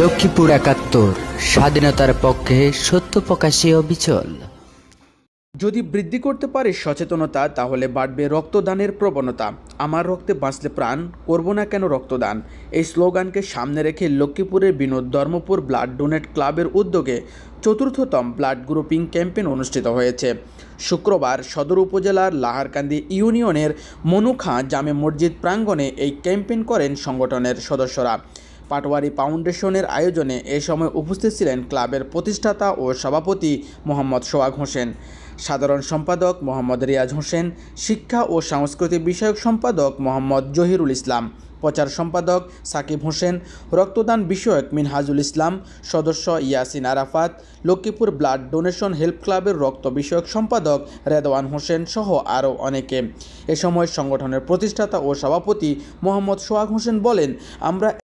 লক্ষ্মীপুর একাত্তর স্বাধীনতার পক্ষে সত্য প্রকাশে অবিচল যদি বৃদ্ধি করতে পারে সচেতনতা তাহলে বাড়বে রক্তদানের প্রবণতা আমার রক্তে বাঁচলে প্রাণ করব না কেন রক্তদান এই স্লোগানকে সামনে রেখে লক্ষ্মীপুরের বিনোদ ধর্মপুর ব্লাড ডোনেট ক্লাবের উদ্যোগে চতুর্থতম ব্লাড গ্রুপিং ক্যাম্পেইন অনুষ্ঠিত হয়েছে শুক্রবার সদর উপজেলার লাহারকান্দি ইউনিয়নের মনুখা জামে মসজিদ প্রাঙ্গণে এই ক্যাম্পেইন করেন সংগঠনের সদস্যরা পাটোয়ারি ফাউন্ডেশনের আয়োজনে এ সময় উপস্থিত ছিলেন ক্লাবের প্রতিষ্ঠাতা ও সভাপতি মোহাম্মদ সোয়াগ হোসেন সাধারণ সম্পাদক মোহাম্মদ রিয়াজ হোসেন শিক্ষা ও সংস্কৃতি বিষয়ক সম্পাদক মোহাম্মদ জহিরুল ইসলাম প্রচার সম্পাদক সাকিব হোসেন রক্তদান বিষয়ক মিনহাজুল ইসলাম সদস্য Yasin Arafat Lakshmipur blood donation help ক্লাবের রক্ত বিষয়ক সম্পাদক রেদওয়ান হোসেন সহ আরও অনেকে এ সময় সংগঠনের প্রতিষ্ঠাতা ও সভাপতি মোহাম্মদ সোহাগ হোসেন বলেন আমরা